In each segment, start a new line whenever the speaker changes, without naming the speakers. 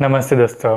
नमस्ते दोस्तों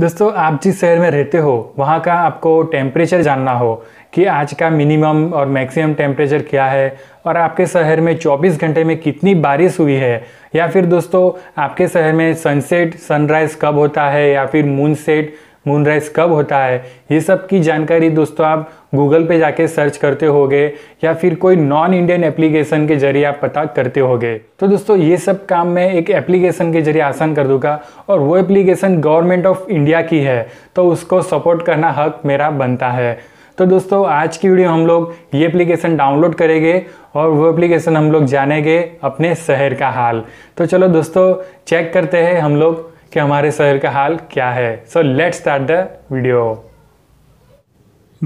दोस्तों आप जिस शहर में रहते हो वहाँ का आपको टेम्परेचर जानना हो कि आज का मिनिमम और मैक्सिमम टेम्परेचर क्या है और आपके शहर में 24 घंटे में कितनी बारिश हुई है या फिर दोस्तों आपके शहर में सनसेट सनराइज़ कब होता है या फिर मूनसेट मून राइज कब होता है ये सब की जानकारी दोस्तों आप गूगल पे जाके सर्च करते होगे या फिर कोई नॉन इंडियन एप्लीकेशन के जरिए आप पता करते होगे तो दोस्तों ये सब काम मैं एक एप्लीकेशन के जरिए आसान कर दूंगा और वो एप्लीकेशन गवर्नमेंट ऑफ इंडिया की है तो उसको सपोर्ट करना हक मेरा बनता है तो दोस्तों आज की वीडियो हम लोग ये एप्लीकेशन डाउनलोड करेंगे और वो एप्लीकेशन हम लोग जानेंगे अपने शहर का हाल तो चलो दोस्तों चेक करते हैं हम लोग कि हमारे शहर का हाल क्या है so let start the video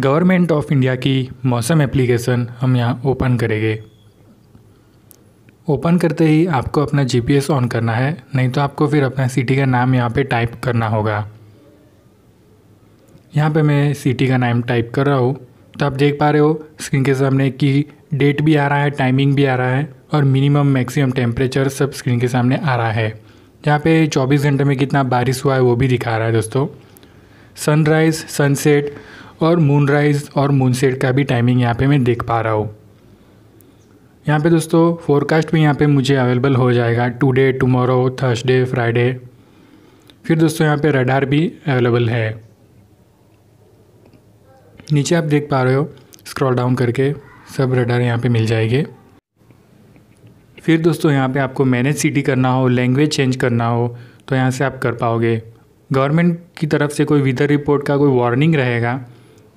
government of India की मौसम एप्लीकेशन हम यहाँ ओपन करेंगे ओपन करते ही आपको अपना जीपीएस ऑन करना है नहीं तो आपको फिर अपना सिटी का नाम यहाँ पे टाइप करना होगा यहाँ पे मैं सिटी का नाम टाइप कर रहा हूँ तो आप देख पा रहे हो स्क्रीन के सामने कि डेट भी आ रहा है टाइमिंग भी आ रहा है और मिनिमम मैक्सिमम टेम्परेचर सब स्क्रीन के सामने आ रहा है यहाँ पे 24 घंटे में कितना बारिश हुआ है वो भी दिखा रहा है दोस्तों सनराइज़ सनसेट और मूनराइज़ और मूनसेट का भी टाइमिंग यहाँ पे मैं देख पा रहा हूँ यहाँ पे दोस्तों फोरकास्ट भी यहाँ पे मुझे अवेलेबल हो जाएगा टुडे टुमारो थर्सडे फ्राइडे फिर दोस्तों यहाँ पे रडार भी अवेलेबल है नीचे आप देख पा रहे हो स्क्रॉल डाउन करके सब रडार यहाँ पे मिल जाएंगे फिर दोस्तों यहाँ पे आपको मैनेज सिटी करना हो लैंग्वेज चेंज करना हो तो यहाँ से आप कर पाओगे गवर्नमेंट की तरफ से कोई विदर रिपोर्ट का कोई वार्निंग रहेगा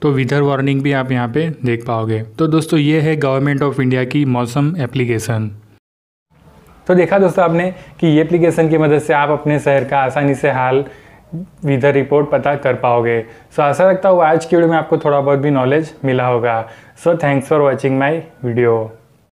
तो विदर वार्निंग भी आप यहाँ पे देख पाओगे तो दोस्तों ये है गवर्नमेंट ऑफ इंडिया की मौसम एप्लीकेशन तो देखा दोस्तों आपने कि ये एप्लीकेशन की मदद से आप अपने शहर का आसानी से हाल विधर रिपोर्ट पता कर पाओगे सो आशा रखता हूँ आज की वीडियो में आपको थोड़ा बहुत भी नॉलेज मिला होगा so thanks for watching my video